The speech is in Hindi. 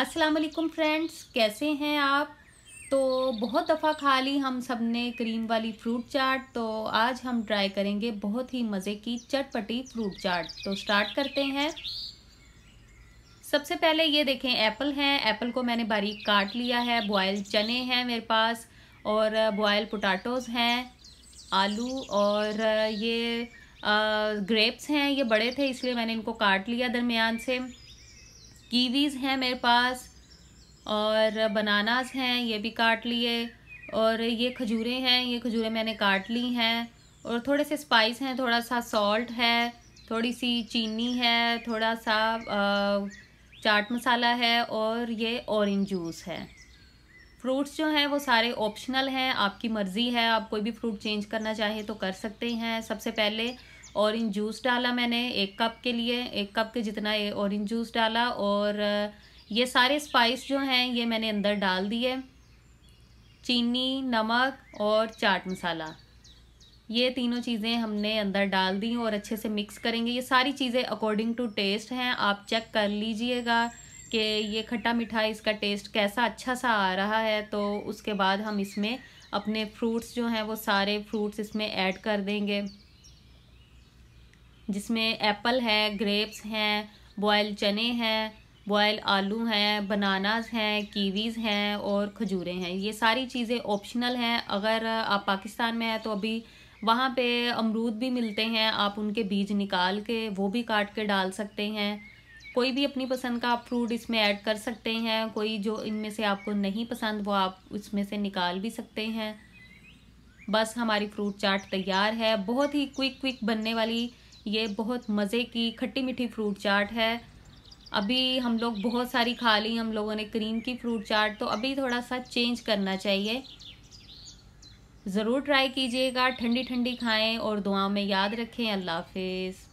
असलकम फ्रेंड्स कैसे हैं आप तो बहुत दफ़ा खा ली हम सब ने क्रीम वाली फ्रूट चाट तो आज हम ट्राई करेंगे बहुत ही मज़े की चटपटी फ्रूट चाट तो स्टार्ट करते हैं सबसे पहले ये देखें एप्पल हैं एप्पल को मैंने बारीक काट लिया है बॉयल चने हैं मेरे पास और बॉयल पोटाटोज़ हैं आलू और ये ग्रेप्स हैं ये बड़े थे इसलिए मैंने इनको काट लिया दरमियान से कीवीज़ हैं मेरे पास और बनानास हैं ये भी काट लिए और ये खजूरें हैं ये खजूरें मैंने काट ली हैं और थोड़े से स्पाइस हैं थोड़ा सा सॉल्ट है थोड़ी सी चीनी है थोड़ा सा आ, चाट मसाला है और ये ऑरेंज जूस है फ्रूट्स जो हैं वो सारे ऑप्शनल हैं आपकी मर्ज़ी है आप कोई भी फ्रूट चेंज करना चाहे तो कर सकते हैं सबसे पहले ऑरेंज जूस डाला मैंने एक कप के लिए एक कप के जितना ऑरेंज जूस डाला और ये सारे स्पाइस जो हैं ये मैंने अंदर डाल दिए चीनी नमक और चाट मसाला ये तीनों चीज़ें हमने अंदर डाल दी और अच्छे से मिक्स करेंगे ये सारी चीज़ें अकॉर्डिंग टू टेस्ट हैं आप चेक कर लीजिएगा कि ये खट्टा मीठा इसका टेस्ट कैसा अच्छा सा आ रहा है तो उसके बाद हम इसमें अपने फ्रूट्स जो हैं वो सारे फ्रूट्स इसमें ऐड कर देंगे जिसमें एप्पल है ग्रेप्स हैं बॉयल चने हैं बॉयल आलू हैं बनानाज़ हैं कीवीज़ हैं और खजूरें हैं ये सारी चीज़ें ऑप्शनल हैं अगर आप पाकिस्तान में हैं तो अभी वहाँ पे अमरूद भी मिलते हैं आप उनके बीज निकाल के वो भी काट के डाल सकते हैं कोई भी अपनी पसंद का आप फ्रूट इसमें ऐड कर सकते हैं कोई जो इनमें से आपको नहीं पसंद वो आप उसमें से निकाल भी सकते हैं बस हमारी फ्रूट चाट तैयार है बहुत ही क्विक क्विक बनने वाली ये बहुत मज़े की खट्टी मीठी फ्रूट चाट है अभी हम लोग बहुत सारी खा ली हम लोगों ने क्रीम की फ्रूट चाट तो अभी थोड़ा सा चेंज करना चाहिए ज़रूर ट्राई कीजिएगा ठंडी ठंडी खाएं और दुआ में याद रखें अल्लाह हाफिज़